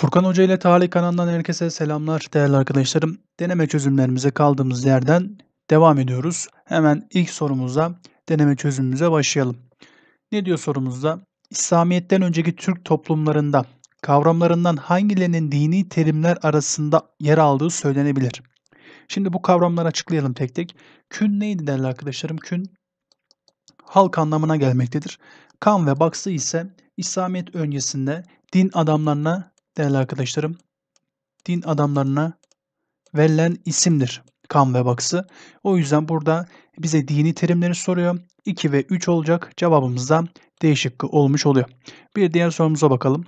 Furkan Hoca ile Tarih kanalından herkese selamlar değerli arkadaşlarım. Deneme çözümlerimize kaldığımız yerden devam ediyoruz. Hemen ilk sorumuza deneme çözümümüze başlayalım. Ne diyor sorumuzda? İslamiyet'ten önceki Türk toplumlarında kavramlarından hangilerinin dini terimler arasında yer aldığı söylenebilir? Şimdi bu kavramları açıklayalım tek tek. Kün neydi değerli arkadaşlarım? Kün halk anlamına gelmektedir. Kan ve baksı ise İslamiyet öncesinde din adamlarına değerli arkadaşlarım din adamlarına verilen isimdir kan ve baksı. O yüzden burada bize dini terimleri soruyor. 2 ve 3 olacak cevabımızda D şıkkı olmuş oluyor. Bir diğer sorumuza bakalım.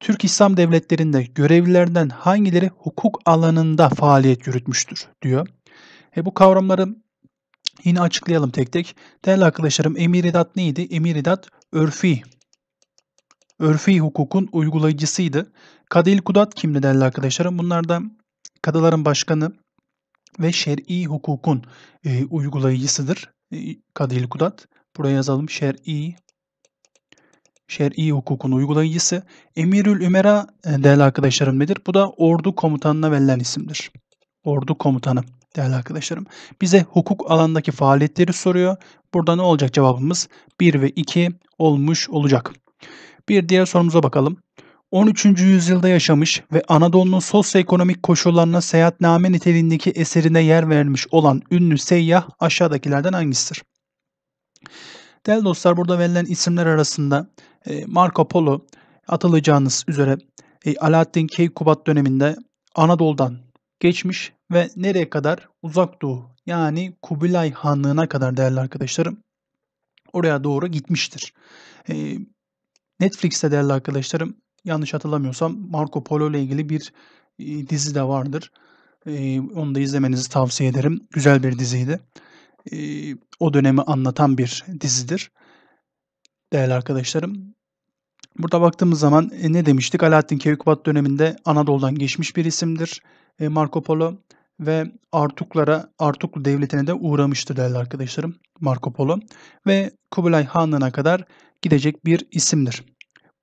Türk İslam devletlerinde görevlilerden hangileri hukuk alanında faaliyet yürütmüştür diyor. E bu kavramları yine açıklayalım tek tek. Değerli arkadaşlarım emiridat neydi? Emiridat örfi örfi hukukun uygulayıcısıydı. Kadil Kudat kimdi değerli arkadaşlarım? Bunlardan Kadaların Başkanı ve Şer'i hukukun e, uygulayıcısıdır. E, Kadil Kudat. Buraya yazalım. Şer'i şer'i hukukun uygulayıcısı. Emirül Ümera e, değerli arkadaşlarım nedir? Bu da ordu komutanına verilen isimdir. Ordu komutanı değerli arkadaşlarım. Bize hukuk alandaki faaliyetleri soruyor. Burada ne olacak cevabımız? 1 ve 2 olmuş olacak. Bir diğer sorumuza bakalım. 13. yüzyılda yaşamış ve Anadolu'nun sosyoekonomik koşullarına seyahatname niteliğindeki eserine yer vermiş olan ünlü seyyah aşağıdakilerden hangisidir? Değerli dostlar burada verilen isimler arasında e, Marco Polo atılacağınız üzere e, Alaaddin Keykubat döneminde Anadolu'dan geçmiş ve nereye kadar? Uzak Doğu yani Kubilay Hanlığı'na kadar değerli arkadaşlarım oraya doğru gitmiştir. E, Netflix'te değerli arkadaşlarım yanlış hatırlamıyorsam Marco Polo ile ilgili bir e, dizi de vardır. E, onu da izlemenizi tavsiye ederim. Güzel bir diziydi. E, o dönemi anlatan bir dizidir. Değerli arkadaşlarım. Burada baktığımız zaman ne demiştik? Alaaddin Keykubat döneminde Anadolu'dan geçmiş bir isimdir. Marco Polo ve Artuklara, Artuklu devletine de uğramıştır değerli arkadaşlarım Marco Polo ve Kubilay Han'ına kadar gidecek bir isimdir.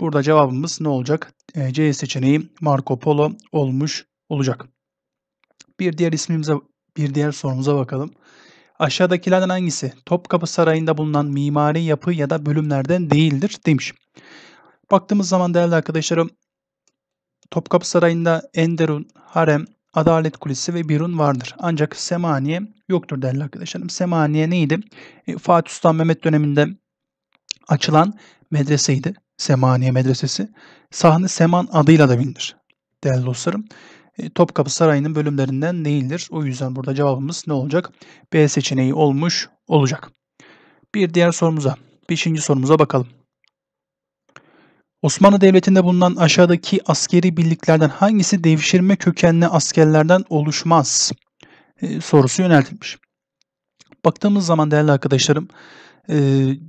Burada cevabımız ne olacak? E, C seçeneği Marco Polo olmuş olacak. Bir diğer ismimize, bir diğer sorumuza bakalım. Aşağıdakilerden hangisi Topkapı Sarayı'nda bulunan mimari yapı ya da bölümlerden değildir demiş. Baktığımız zaman değerli arkadaşlarım Topkapı Sarayı'nda Enderun, Harem, Adalet Kulesi ve Birun vardır. Ancak Semaniye yoktur değerli arkadaşlarım. Semaniye neydi? E, Fatih Sultan Mehmet döneminde açılan medreseydi. Semaniye Medresesi. Sahne Seman adıyla da bilinir değerli dostlarım. E, Topkapı Sarayı'nın bölümlerinden değildir. O yüzden burada cevabımız ne olacak? B seçeneği olmuş olacak. Bir diğer sorumuza, beşinci sorumuza bakalım. Osmanlı Devleti'nde bulunan aşağıdaki askeri birliklerden hangisi devşirme kökenli askerlerden oluşmaz e, sorusu yöneltilmiş. Baktığımız zaman değerli arkadaşlarım e,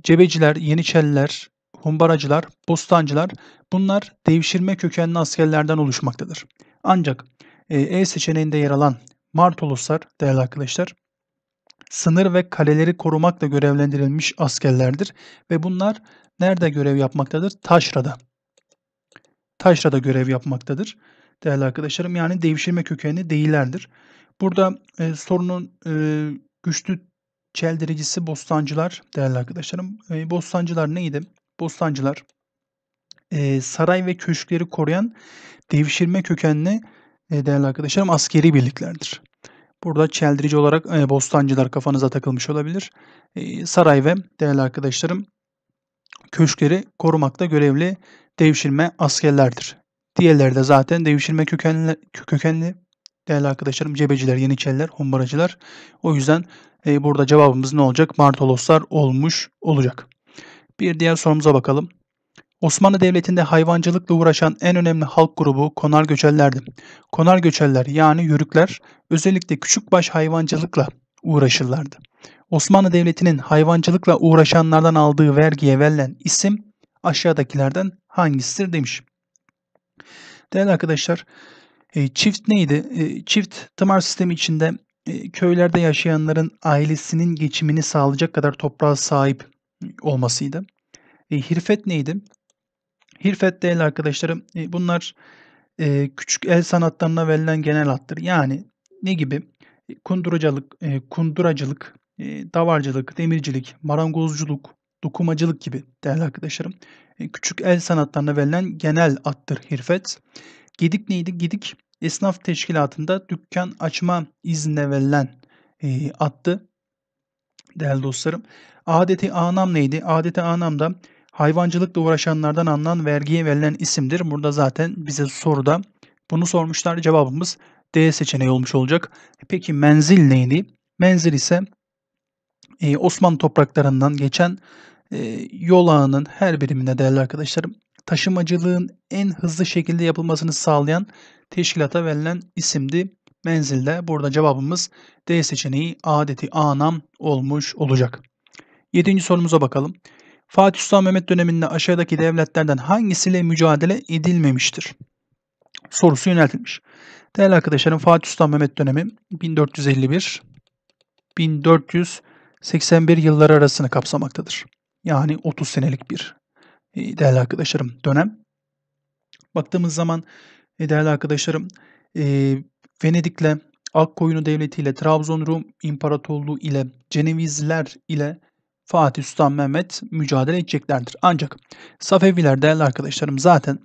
Cebeciler, Yeniçeriler, Humbaracılar, Bostancılar bunlar devşirme kökenli askerlerden oluşmaktadır. Ancak e, e seçeneğinde yer alan Martoluslar değerli arkadaşlar sınır ve kaleleri korumakla görevlendirilmiş askerlerdir ve bunlar nerede görev yapmaktadır? Taşra'da. Taşra'da görev yapmaktadır değerli arkadaşlarım. Yani devşirme kökenli değillerdir. Burada e, sorunun e, güçlü çeldiricisi bostancılar değerli arkadaşlarım. E, bostancılar neydi? Bostancılar e, saray ve köşkleri koruyan devşirme kökenli e, değerli arkadaşlarım askeri birliklerdir. Burada çeldirici olarak e, bostancılar kafanıza takılmış olabilir. E, saray ve değerli arkadaşlarım köşkleri korumakta görevli devşirme askerlerdir. Diğerleri de zaten devşirme kökenli, kökenli değerli arkadaşlarım cebeciler, yeniçeriler, humbaracılar. O yüzden e, burada cevabımız ne olacak? Martoloslar olmuş olacak. Bir diğer sorumuza bakalım. Osmanlı Devleti'nde hayvancılıkla uğraşan en önemli halk grubu konar Göçellerdi. Konar Göçeller, yani yörükler özellikle küçükbaş hayvancılıkla uğraşırlardı. Osmanlı Devleti'nin hayvancılıkla uğraşanlardan aldığı vergiye verilen isim aşağıdakilerden hangisidir demiş. Değerli arkadaşlar, e, çift neydi? E, çift tımar sistemi içinde e, köylerde yaşayanların ailesinin geçimini sağlayacak kadar toprağa sahip olmasıydı. Hirfet neydi? Hirfet değil arkadaşlarım. E, bunlar e, küçük el sanatlarına verilen genel attır. Yani ne gibi? E, kunduracılık, kunduracılık, davarcılık, demircilik, marangozculuk, dokumacılık gibi değerli arkadaşlarım. küçük el sanatlarına verilen genel attır hirfet. Gedik neydi? Gedik esnaf teşkilatında dükkan açma iznine verilen e, attı. Değerli dostlarım. Adeti anam neydi? Adeti anamda Hayvancılıkla uğraşanlardan alınan vergiye verilen isimdir. Burada zaten bize soruda bunu sormuşlar. Cevabımız D seçeneği olmuş olacak. Peki menzil neydi? Menzil ise e, Osmanlı topraklarından geçen e, yol ağının her biriminde değerli arkadaşlarım taşımacılığın en hızlı şekilde yapılmasını sağlayan teşkilata verilen isimdi. Menzilde burada cevabımız D seçeneği adeti anam olmuş olacak. Yedinci sorumuza bakalım. Fatih Sultan Mehmet döneminde aşağıdaki devletlerden hangisiyle mücadele edilmemiştir? Sorusu yöneltilmiş. Değerli arkadaşlarım Fatih Sultan Mehmet dönemi 1451 1481 yılları arasını kapsamaktadır. Yani 30 senelik bir e, değerli arkadaşlarım dönem. Baktığımız zaman e, değerli arkadaşlarım e, Venedik'le Akkoyunu Devleti ile Trabzon Rum İmparatorluğu ile Cenevizler ile Fatih Sultan Mehmet mücadele edeceklerdir. Ancak Safeviler değerli arkadaşlarım zaten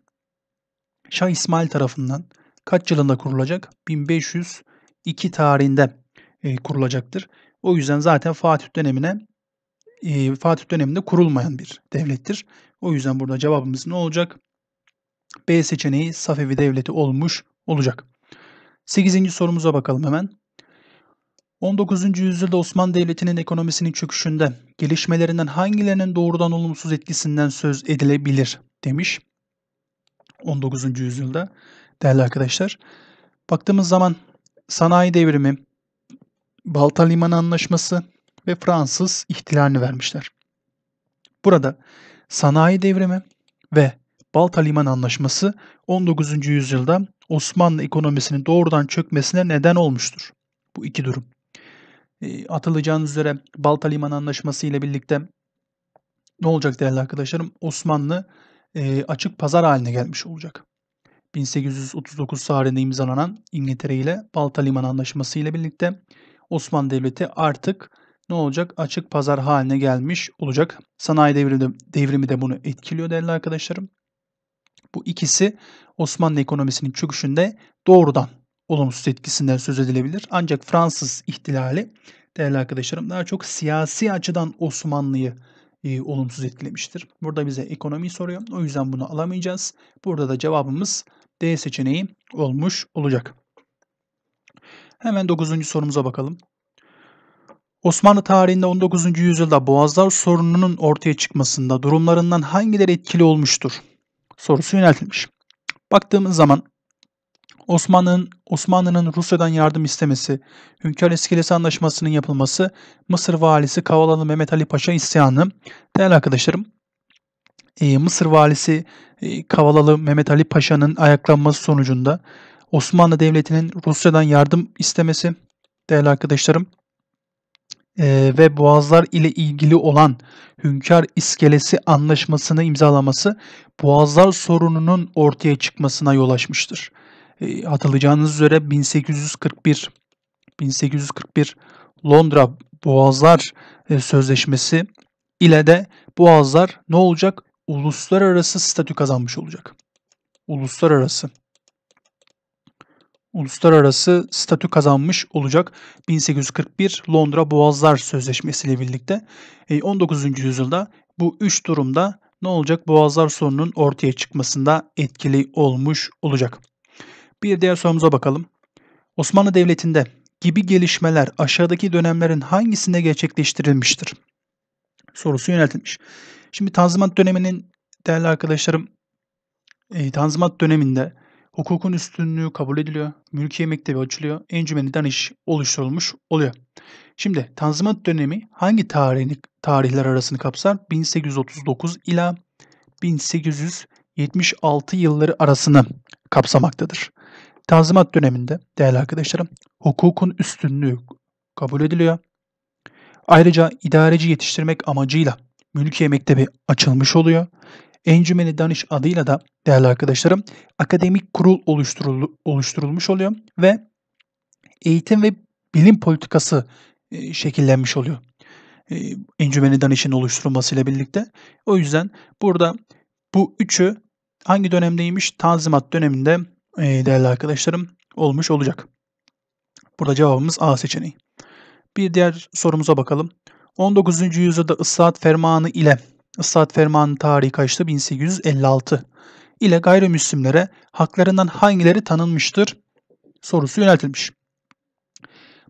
Şah İsmail tarafından kaç yılında kurulacak? 1502 tarihinde e, kurulacaktır. O yüzden zaten Fatih dönemine e, Fatih döneminde kurulmayan bir devlettir. O yüzden burada cevabımız ne olacak? B seçeneği Safevi devleti olmuş olacak. 8. sorumuza bakalım hemen. 19. yüzyılda Osmanlı Devleti'nin ekonomisinin çöküşünde gelişmelerinden hangilerinin doğrudan olumsuz etkisinden söz edilebilir demiş. 19. yüzyılda değerli arkadaşlar. Baktığımız zaman sanayi devrimi, Balta Limanı Anlaşması ve Fransız ihtilalini vermişler. Burada sanayi devrimi ve Balta Limanı Anlaşması 19. yüzyılda Osmanlı ekonomisinin doğrudan çökmesine neden olmuştur. Bu iki durum. Ee, atılacağınız üzere Balta Limanı Anlaşması ile birlikte ne olacak değerli arkadaşlarım? Osmanlı e, açık pazar haline gelmiş olacak. 1839 tarihinde imzalanan İngiltere ile Balta Limanı Anlaşması ile birlikte Osmanlı Devleti artık ne olacak? Açık pazar haline gelmiş olacak. Sanayi devrimi de, devrimi de bunu etkiliyor değerli arkadaşlarım. Bu ikisi Osmanlı ekonomisinin çöküşünde doğrudan olumsuz etkisinden söz edilebilir. Ancak Fransız ihtilali değerli arkadaşlarım daha çok siyasi açıdan Osmanlı'yı e, olumsuz etkilemiştir. Burada bize ekonomi soruyor. O yüzden bunu alamayacağız. Burada da cevabımız D seçeneği olmuş olacak. Hemen 9. sorumuza bakalım. Osmanlı tarihinde 19. yüzyılda Boğazlar sorununun ortaya çıkmasında durumlarından hangileri etkili olmuştur? Sorusu yöneltilmiş. Baktığımız zaman Osmanlı'nın Osmanlı'nın Rusya'dan yardım istemesi, Hünkar İskelesi Anlaşması'nın yapılması, Mısır valisi Kavalalı Mehmet Ali Paşa isyanı. Değerli arkadaşlarım, e, Mısır valisi e, Kavalalı Mehmet Ali Paşa'nın ayaklanması sonucunda Osmanlı Devleti'nin Rusya'dan yardım istemesi, değerli arkadaşlarım, e, ve Boğazlar ile ilgili olan Hünkar İskelesi Anlaşması'nı imzalaması Boğazlar sorununun ortaya çıkmasına yol açmıştır. Ee, hatırlayacağınız üzere 1841 1841 Londra Boğazlar e, Sözleşmesi ile de Boğazlar ne olacak? Uluslararası statü kazanmış olacak. Uluslararası uluslararası statü kazanmış olacak 1841 Londra Boğazlar Sözleşmesi ile birlikte. 19. E, yüzyılda bu üç durumda ne olacak? Boğazlar sorununun ortaya çıkmasında etkili olmuş olacak. Bir diğer sorumuza bakalım. Osmanlı Devleti'nde gibi gelişmeler aşağıdaki dönemlerin hangisinde gerçekleştirilmiştir? Sorusu yöneltilmiş. Şimdi Tanzimat döneminin değerli arkadaşlarım e, Tanzimat döneminde hukukun üstünlüğü kabul ediliyor. Mülkiye mektebi açılıyor. Encümeni danış oluşturulmuş oluyor. Şimdi Tanzimat dönemi hangi tarihini, tarihler arasını kapsar? 1839 ila 1876 yılları arasını kapsamaktadır. Tanzimat döneminde değerli arkadaşlarım hukukun üstünlüğü kabul ediliyor. Ayrıca idareci yetiştirmek amacıyla Mülkiye Mektebi açılmış oluyor. Encümeni Danış adıyla da değerli arkadaşlarım akademik kurul oluşturul oluşturulmuş oluyor ve eğitim ve bilim politikası e, şekillenmiş oluyor. E, Encümeni Danış'ın oluşturulmasıyla birlikte. O yüzden burada bu üçü hangi dönemdeymiş? Tanzimat döneminde ee, değerli arkadaşlarım olmuş olacak. Burada cevabımız A seçeneği. Bir diğer sorumuza bakalım. 19. yüzyılda ıslahat fermanı ile ıslahat fermanı tarihi kaçtı? 1856 ile gayrimüslimlere haklarından hangileri tanınmıştır sorusu yöneltilmiş.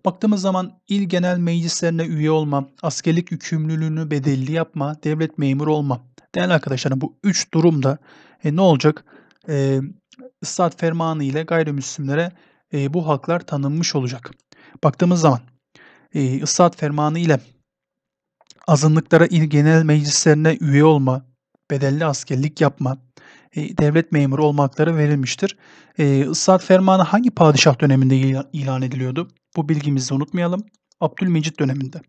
Baktığımız zaman il genel meclislerine üye olma, askerlik yükümlülüğünü bedelli yapma, devlet memuru olma. Değerli arkadaşlarım bu üç durumda e, ne olacak? E, ıslat fermanı ile gayrimüslimlere e, bu haklar tanınmış olacak. Baktığımız zaman e, ıslat fermanı ile azınlıklara il genel meclislerine üye olma, bedelli askerlik yapma, e, devlet memuru olmakları verilmiştir. E, ıslat fermanı hangi padişah döneminde ilan ediliyordu? Bu bilgimizi unutmayalım. Abdülmecit döneminde.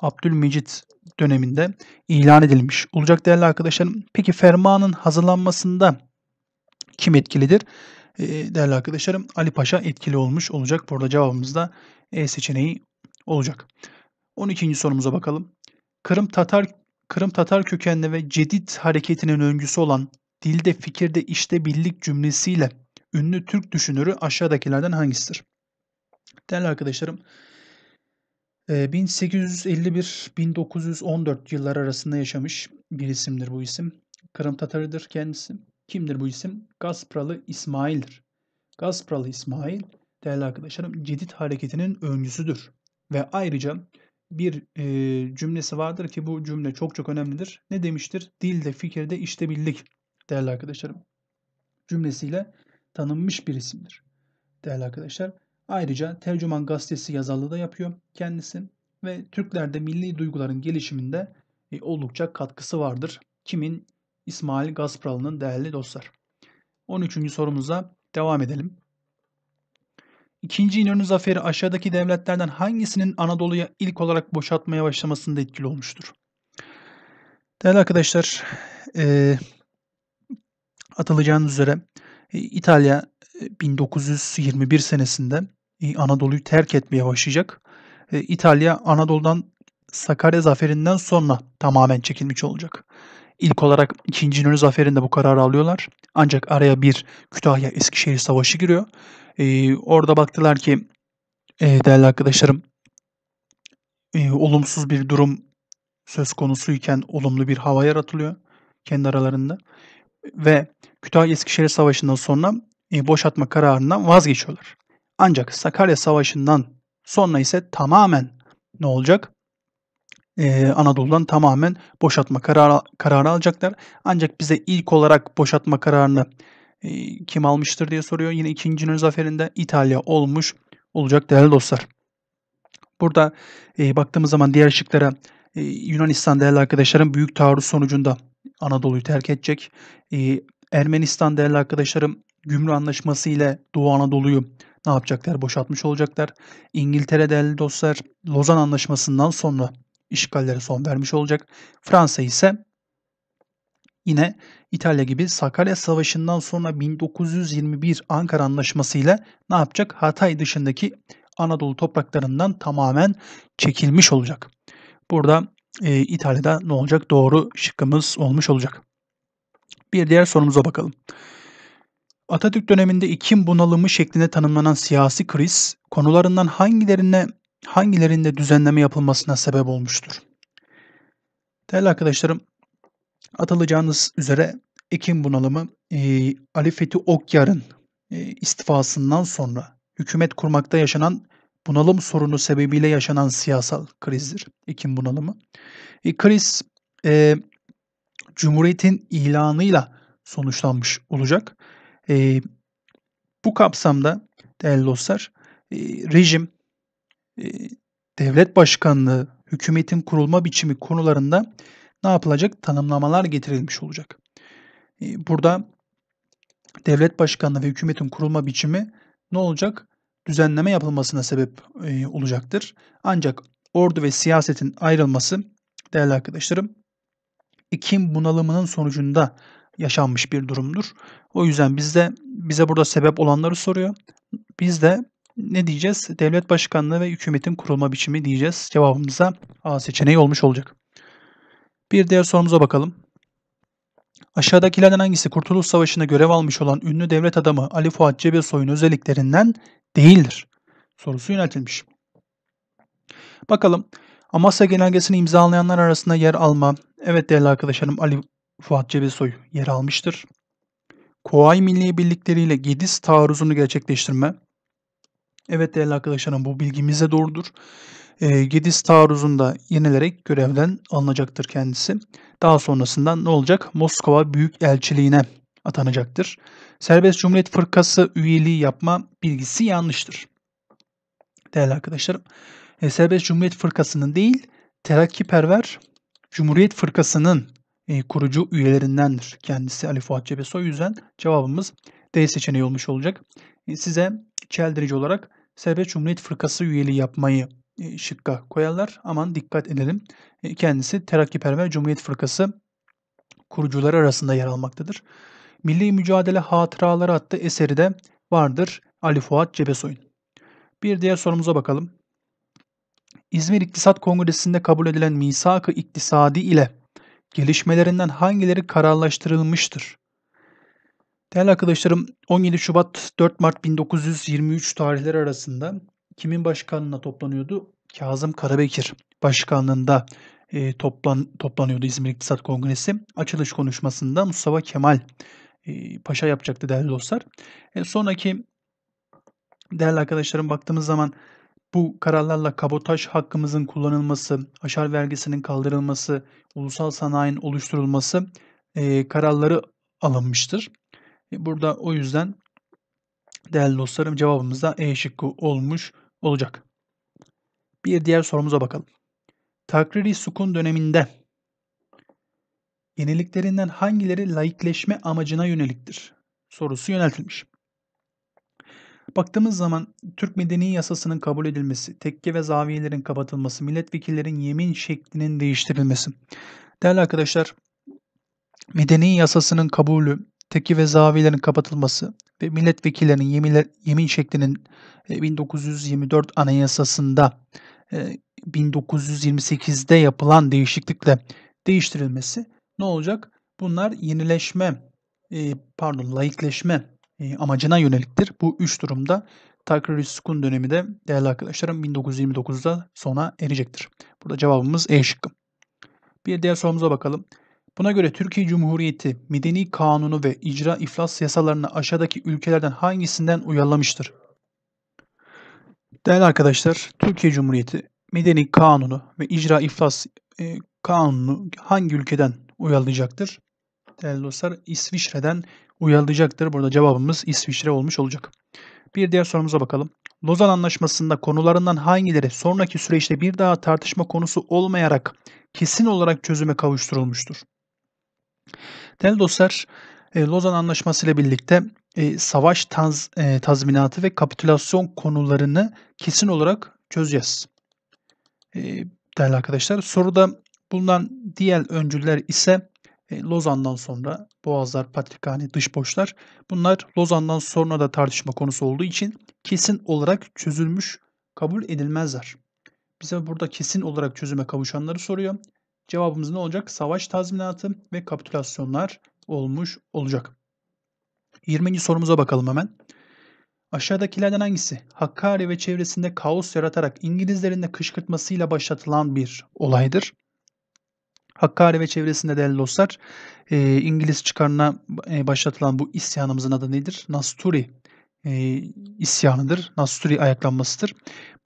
Abdülmecit döneminde ilan edilmiş olacak değerli arkadaşlarım. Peki fermanın hazırlanmasında kim etkilidir? Ee, değerli arkadaşlarım Ali Paşa etkili olmuş olacak. Burada cevabımız da E seçeneği olacak. 12. sorumuza bakalım. Kırım Tatar Kırım Tatar kökenli ve Cedid hareketinin öncüsü olan dilde, fikirde, işte birlik cümlesiyle ünlü Türk düşünürü aşağıdakilerden hangisidir? Değerli arkadaşlarım, 1851-1914 e, yıllar arasında yaşamış bir isimdir bu isim. Kırım Tatarıdır kendisi. Kimdir bu isim? Gaspralı İsmail'dir. Gaspralı İsmail değerli arkadaşlarım Cedid hareketinin öncüsüdür. Ve ayrıca bir e, cümlesi vardır ki bu cümle çok çok önemlidir. Ne demiştir? Dilde, fikirde, işte bildik değerli arkadaşlarım. Cümlesiyle tanınmış bir isimdir değerli arkadaşlar. Ayrıca Tercüman Gazetesi yazarlığı da yapıyor kendisi ve Türklerde milli duyguların gelişiminde e, oldukça katkısı vardır. Kimin İsmail Gaspralı'nın değerli dostlar. 13. sorumuza devam edelim. İkinci İnönü Zaferi aşağıdaki devletlerden hangisinin Anadolu'ya ilk olarak boşaltmaya başlamasında etkili olmuştur? Değerli arkadaşlar, e, atılacağınız üzere e, İtalya 1921 e, senesinde e, Anadolu'yu terk etmeye başlayacak. İtalya Anadolu'dan Sakarya zaferinden sonra tamamen çekilmiş olacak ilk olarak 2. İnönü Zaferi'nde bu kararı alıyorlar. Ancak araya bir Kütahya-Eskişehir Savaşı giriyor. Ee, orada baktılar ki e, değerli arkadaşlarım e, olumsuz bir durum söz konusuyken olumlu bir hava yaratılıyor kendi aralarında. Ve Kütahya-Eskişehir Savaşı'ndan sonra e, boşaltma kararından vazgeçiyorlar. Ancak Sakarya Savaşı'ndan sonra ise tamamen ne olacak? e, Anadolu'dan tamamen boşaltma kararı, kararı alacaklar. Ancak bize ilk olarak boşaltma kararını e, kim almıştır diye soruyor. Yine ikincinin zaferinde İtalya olmuş olacak değerli dostlar. Burada e, baktığımız zaman diğer şıklara e, Yunanistan değerli arkadaşlarım büyük taarruz sonucunda Anadolu'yu terk edecek. E, Ermenistan değerli arkadaşlarım Gümrü anlaşması ile Doğu Anadolu'yu ne yapacaklar? Boşaltmış olacaklar. İngiltere değerli dostlar Lozan Anlaşması'ndan sonra işgallere son vermiş olacak. Fransa ise yine İtalya gibi Sakarya Savaşı'ndan sonra 1921 Ankara Anlaşması ile ne yapacak? Hatay dışındaki Anadolu topraklarından tamamen çekilmiş olacak. Burada e, İtalya'da ne olacak? Doğru şıkkımız olmuş olacak. Bir diğer sorumuza bakalım. Atatürk döneminde ikim bunalımı şeklinde tanımlanan siyasi kriz konularından hangilerine hangilerinde düzenleme yapılmasına sebep olmuştur? Değerli arkadaşlarım, atılacağınız üzere Ekim bunalımı e, Ali Fethi Okyar'ın e, istifasından sonra hükümet kurmakta yaşanan bunalım sorunu sebebiyle yaşanan siyasal krizdir. Ekim bunalımı. E, kriz e, Cumhuriyet'in ilanıyla sonuçlanmış olacak. E, bu kapsamda değerli dostlar e, rejim ee, devlet başkanlığı, hükümetin kurulma biçimi konularında ne yapılacak? Tanımlamalar getirilmiş olacak. Ee, burada devlet başkanlığı ve hükümetin kurulma biçimi ne olacak? Düzenleme yapılmasına sebep e, olacaktır. Ancak ordu ve siyasetin ayrılması değerli arkadaşlarım iklim bunalımının sonucunda yaşanmış bir durumdur. O yüzden bizde bize burada sebep olanları soruyor. Biz de ne diyeceğiz? Devlet başkanlığı ve hükümetin kurulma biçimi diyeceğiz. Cevabımıza A seçeneği olmuş olacak. Bir diğer sorumuza bakalım. Aşağıdakilerden hangisi Kurtuluş Savaşı'na görev almış olan ünlü devlet adamı Ali Fuat Cebesoy'un özelliklerinden değildir? Sorusu yöneltilmiş. Bakalım. Amasya Genelgesi'ni imzalayanlar arasında yer alma. Evet değerli arkadaşlarım Ali Fuat Cebesoy yer almıştır. Koay Milli Birlikleri ile Gediz taarruzunu gerçekleştirme. Evet değerli arkadaşlarım bu bilgimiz doğrudur. E, Gediz taarruzunda yenilerek görevden alınacaktır kendisi. Daha sonrasında ne olacak? Moskova Büyük Elçiliğine atanacaktır. Serbest Cumhuriyet Fırkası üyeliği yapma bilgisi yanlıştır. Değerli arkadaşlarım, e, Serbest Cumhuriyet Fırkası'nın değil, terakkiperver Cumhuriyet Fırkası'nın e, kurucu üyelerindendir. Kendisi Ali Fuat Cebesoy. O yüzden cevabımız D seçeneği olmuş olacak. E, size çeldirici olarak Serbest Cumhuriyet Fırkası üyeliği yapmayı e, şıkka koyarlar. Aman dikkat edelim. E, kendisi Terakkiperver Cumhuriyet Fırkası kurucuları arasında yer almaktadır. Milli Mücadele Hatıraları adlı eseri de vardır Ali Fuat Cebesoy'un. Bir diğer sorumuza bakalım. İzmir İktisat Kongresi'nde kabul edilen misak-ı iktisadi ile gelişmelerinden hangileri kararlaştırılmıştır? Değerli arkadaşlarım 17 Şubat 4 Mart 1923 tarihleri arasında kimin başkanlığına toplanıyordu? Kazım Karabekir başkanlığında e, toplan toplanıyordu İzmir İktisat Kongresi. Açılış konuşmasında Mustafa Kemal e, Paşa yapacaktı değerli dostlar. E, sonraki değerli arkadaşlarım baktığımız zaman bu kararlarla kabotaj hakkımızın kullanılması, aşar vergisinin kaldırılması, ulusal sanayinin oluşturulması e, kararları alınmıştır. Burada o yüzden değerli dostlarım cevabımız da E şıkkı olmuş olacak. Bir diğer sorumuza bakalım. Takriri sukun döneminde yeniliklerinden hangileri laikleşme amacına yöneliktir? Sorusu yöneltilmiş. Baktığımız zaman Türk Medeni Yasası'nın kabul edilmesi, tekke ve zaviyelerin kapatılması, milletvekillerin yemin şeklinin değiştirilmesi. Değerli arkadaşlar, Medeni Yasası'nın kabulü, teki ve zaviyelerin kapatılması ve milletvekillerinin yeminler, yemin şeklinin 1924 e, Anayasasında 1928'de e, yapılan değişiklikle değiştirilmesi ne olacak? Bunlar yenileşme e, pardon laikleşme amacına yöneliktir. Bu üç durumda Takrir-i Sukun dönemi de değerli arkadaşlarım 1929'da sona erecektir. Burada cevabımız E şıkkı. Bir diğer sorumuza bakalım. Buna göre Türkiye Cumhuriyeti Medeni Kanunu ve icra iflas yasalarını aşağıdaki ülkelerden hangisinden uyarlamıştır? Değerli arkadaşlar, Türkiye Cumhuriyeti Medeni Kanunu ve icra iflas e, Kanunu hangi ülkeden uyarlayacaktır? Değerli dostlar, İsviçre'den uyarlayacaktır. Burada cevabımız İsviçre olmuş olacak. Bir diğer sorumuza bakalım. Lozan Anlaşması'nda konularından hangileri sonraki süreçte bir daha tartışma konusu olmayarak kesin olarak çözüme kavuşturulmuştur? Değerli dostlar, e, Lozan Anlaşması ile birlikte e, savaş taz, e, tazminatı ve kapitülasyon konularını kesin olarak çözeceğiz. Değerli arkadaşlar, soruda bulunan diğer öncüler ise Lozan'dan sonra Boğazlar, Patrikhane, dış boşlar bunlar Lozan'dan sonra da tartışma konusu olduğu için kesin olarak çözülmüş kabul edilmezler. Bize burada kesin olarak çözüme kavuşanları soruyor. Cevabımız ne olacak? Savaş tazminatı ve kapitülasyonlar olmuş olacak. 20. sorumuza bakalım hemen. Aşağıdakilerden hangisi? Hakkari ve çevresinde kaos yaratarak İngilizlerin de kışkırtmasıyla başlatılan bir olaydır. Hakkari ve çevresinde değerli dostlar e, İngiliz çıkarına e, başlatılan bu isyanımızın adı nedir? Nasturi e, isyanıdır. Nasturi ayaklanmasıdır.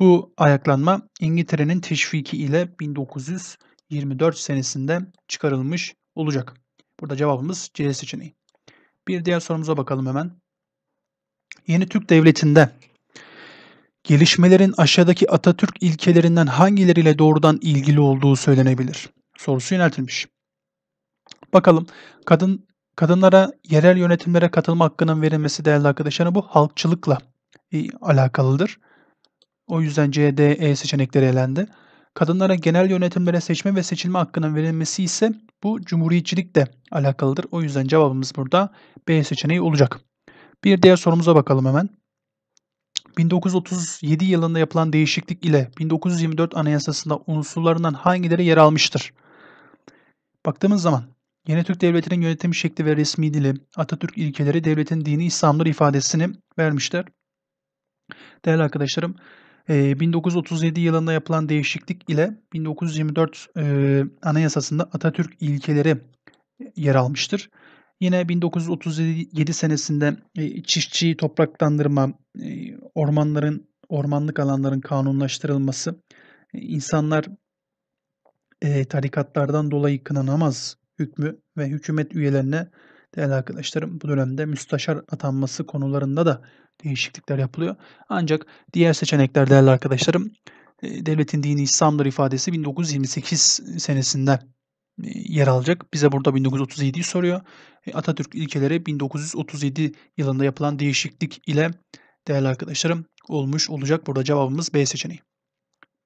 Bu ayaklanma İngiltere'nin teşviki ile 1900 2024 senesinde çıkarılmış olacak. Burada cevabımız C seçeneği. Bir diğer sorumuza bakalım hemen. Yeni Türk Devleti'nde gelişmelerin aşağıdaki Atatürk ilkelerinden hangileriyle doğrudan ilgili olduğu söylenebilir? Sorusu yöneltilmiş. Bakalım kadın kadınlara yerel yönetimlere katılma hakkının verilmesi değerli arkadaşlarım bu halkçılıkla e, alakalıdır. O yüzden C, D, E seçenekleri elendi. Kadınlara genel yönetimlere seçme ve seçilme hakkının verilmesi ise bu cumhuriyetçilikle alakalıdır. O yüzden cevabımız burada B seçeneği olacak. Bir diğer sorumuza bakalım hemen. 1937 yılında yapılan değişiklik ile 1924 anayasasında unsurlarından hangileri yer almıştır? Baktığımız zaman Yeni Türk Devleti'nin yönetim şekli ve resmi dili, Atatürk ilkeleri, devletin dini İslam'dır ifadesini vermişler. Değerli arkadaşlarım, 1937 ee, yılında yapılan değişiklik ile 1924 e, Anayasasında Atatürk ilkeleri e, yer almıştır. Yine 1937 senesinde e, topraklandırma, e, ormanların ormanlık alanların kanunlaştırılması, insanlar tarikatlardan dolayı kınanamaz hükmü ve hükümet üyelerine Değerli arkadaşlarım bu dönemde müsteşar atanması konularında da değişiklikler yapılıyor. Ancak diğer seçenekler değerli arkadaşlarım e, devletin dini İslam'dır ifadesi 1928 senesinde e, yer alacak. Bize burada 1937'yi soruyor. E, Atatürk ilkeleri 1937 yılında yapılan değişiklik ile değerli arkadaşlarım olmuş olacak. Burada cevabımız B seçeneği.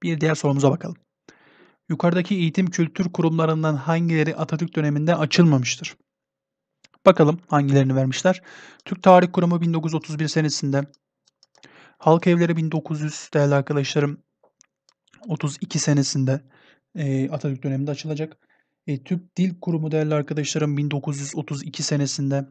Bir diğer sorumuza bakalım. Yukarıdaki eğitim kültür kurumlarından hangileri Atatürk döneminde açılmamıştır? Bakalım hangilerini vermişler. Türk Tarih Kurumu 1931 senesinde. Halk Evleri 1900 değerli arkadaşlarım 32 senesinde e, Atatürk döneminde açılacak. E, Türk Dil Kurumu değerli arkadaşlarım 1932 senesinde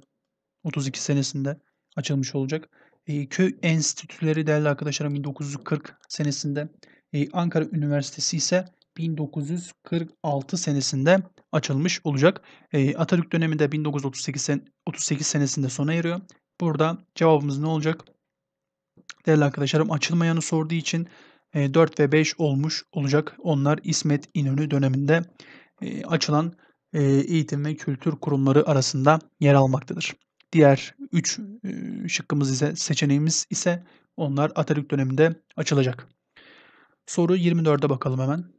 32 senesinde açılmış olacak. E, köy enstitüleri değerli arkadaşlarım 1940 senesinde. E, Ankara Üniversitesi ise 1946 senesinde açılmış olacak. E, Atatürk döneminde 1938 sen 38 senesinde sona eriyor. Burada cevabımız ne olacak? Değerli arkadaşlarım açılmayanı sorduğu için e, 4 ve 5 olmuş olacak. Onlar İsmet İnönü döneminde e, açılan e, eğitim ve kültür kurumları arasında yer almaktadır. Diğer 3 e, şıkkımız ise seçeneğimiz ise onlar Atatürk döneminde açılacak. Soru 24'e bakalım hemen.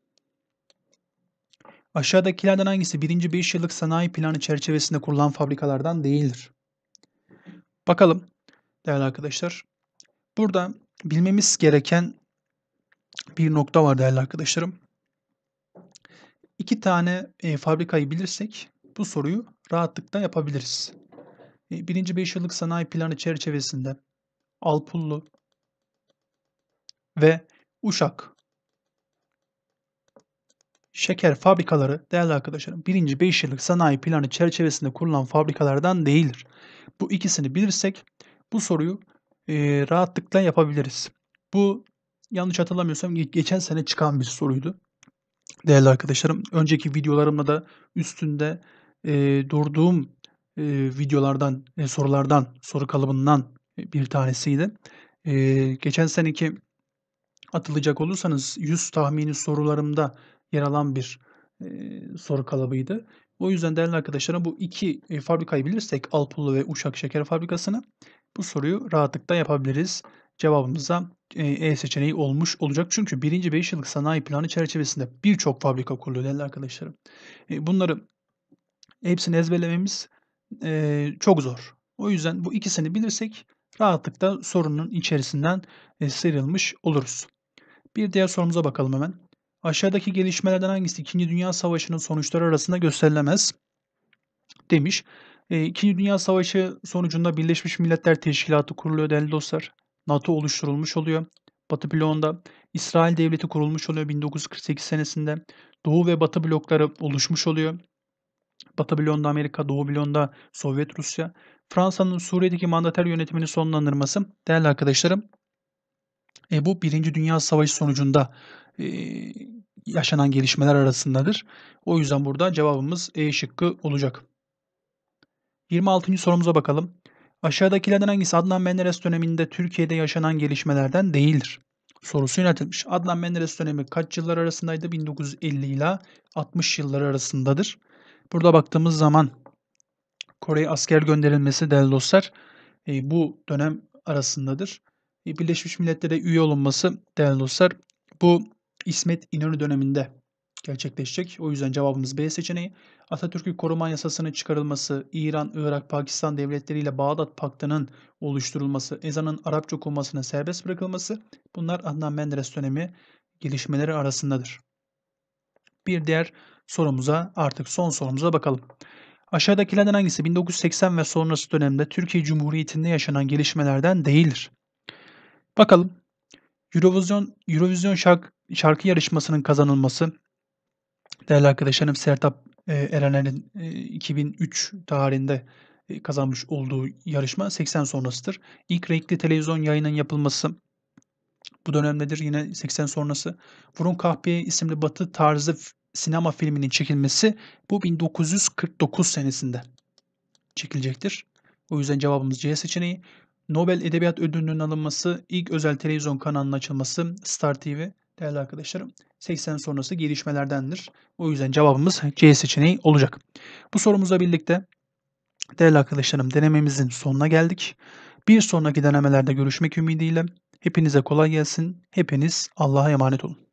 Aşağıdakilerden hangisi 1. 5 yıllık sanayi planı çerçevesinde kurulan fabrikalardan değildir? Bakalım değerli arkadaşlar. Burada bilmemiz gereken bir nokta var değerli arkadaşlarım. İki tane e, fabrikayı bilirsek bu soruyu rahatlıkla yapabiliriz. E, birinci 5 yıllık sanayi planı çerçevesinde Alpullu ve Uşak şeker fabrikaları değerli arkadaşlarım birinci 5 yıllık sanayi planı çerçevesinde kurulan fabrikalardan değildir. Bu ikisini bilirsek bu soruyu e, rahatlıkla yapabiliriz. Bu yanlış hatırlamıyorsam geçen sene çıkan bir soruydu. Değerli arkadaşlarım önceki videolarımda da üstünde e, durduğum e, videolardan e, sorulardan soru kalıbından e, bir tanesiydi. E, geçen seneki atılacak olursanız 100 tahmini sorularımda yer alan bir e, soru kalıbıydı. O yüzden değerli arkadaşlarım bu iki e, fabrikayı bilirsek Alpullu ve Uşak Şeker Fabrikası'nı bu soruyu rahatlıkla yapabiliriz. Cevabımıza E, e seçeneği olmuş olacak. Çünkü birinci 5 yıllık sanayi planı çerçevesinde birçok fabrika kuruluyor değerli arkadaşlarım. E, bunları hepsini ezberlememiz e, çok zor. O yüzden bu ikisini bilirsek rahatlıkla sorunun içerisinden e, sıyrılmış oluruz. Bir diğer sorumuza bakalım hemen. Aşağıdaki gelişmelerden hangisi İkinci Dünya Savaşı'nın sonuçları arasında gösterilemez demiş. E, İkinci Dünya Savaşı sonucunda Birleşmiş Milletler Teşkilatı kuruluyor değerli dostlar. NATO oluşturulmuş oluyor. Batı bloğunda İsrail Devleti kurulmuş oluyor 1948 senesinde. Doğu ve Batı blokları oluşmuş oluyor. Batı bloğunda Amerika, Doğu bloğunda Sovyet Rusya. Fransa'nın Suriye'deki mandater yönetimini sonlandırması değerli arkadaşlarım. E, bu Birinci Dünya Savaşı sonucunda e, yaşanan gelişmeler arasındadır. O yüzden burada cevabımız E şıkkı olacak. 26. sorumuza bakalım. Aşağıdakilerden hangisi Adnan Menderes döneminde Türkiye'de yaşanan gelişmelerden değildir? Sorusu yöneltilmiş. Adnan Menderes dönemi kaç yıllar arasındaydı? 1950 ile 60 yılları arasındadır. Burada baktığımız zaman Kore'ye asker gönderilmesi değerli dostlar e, bu dönem arasındadır. E, Birleşmiş Milletler'e üye olunması değerli dostlar bu İsmet İnönü döneminde gerçekleşecek. O yüzden cevabımız B seçeneği. Atatürk'ü koruma yasasının çıkarılması, İran, Irak, Pakistan devletleriyle Bağdat Paktı'nın oluşturulması, ezanın Arapça okunmasına serbest bırakılması bunlar Adnan Menderes dönemi gelişmeleri arasındadır. Bir diğer sorumuza artık son sorumuza bakalım. Aşağıdakilerden hangisi 1980 ve sonrası dönemde Türkiye Cumhuriyeti'nde yaşanan gelişmelerden değildir? Bakalım Eurovision, Eurovision şark, şarkı yarışmasının kazanılması değerli arkadaşlarım Sertap e, Erener'in e, 2003 tarihinde e, kazanmış olduğu yarışma 80 sonrasıdır. İlk renkli televizyon yayının yapılması bu dönemdedir yine 80 sonrası. Vurun Kahpeye isimli batı tarzı sinema filminin çekilmesi bu 1949 senesinde çekilecektir. O yüzden cevabımız C seçeneği. Nobel Edebiyat Ödülü'nün alınması, ilk özel televizyon kanalının açılması Star TV değerli arkadaşlarım 80 sonrası gelişmelerdendir. O yüzden cevabımız C seçeneği olacak. Bu sorumuzla birlikte değerli arkadaşlarım denememizin sonuna geldik. Bir sonraki denemelerde görüşmek ümidiyle. Hepinize kolay gelsin. Hepiniz Allah'a emanet olun.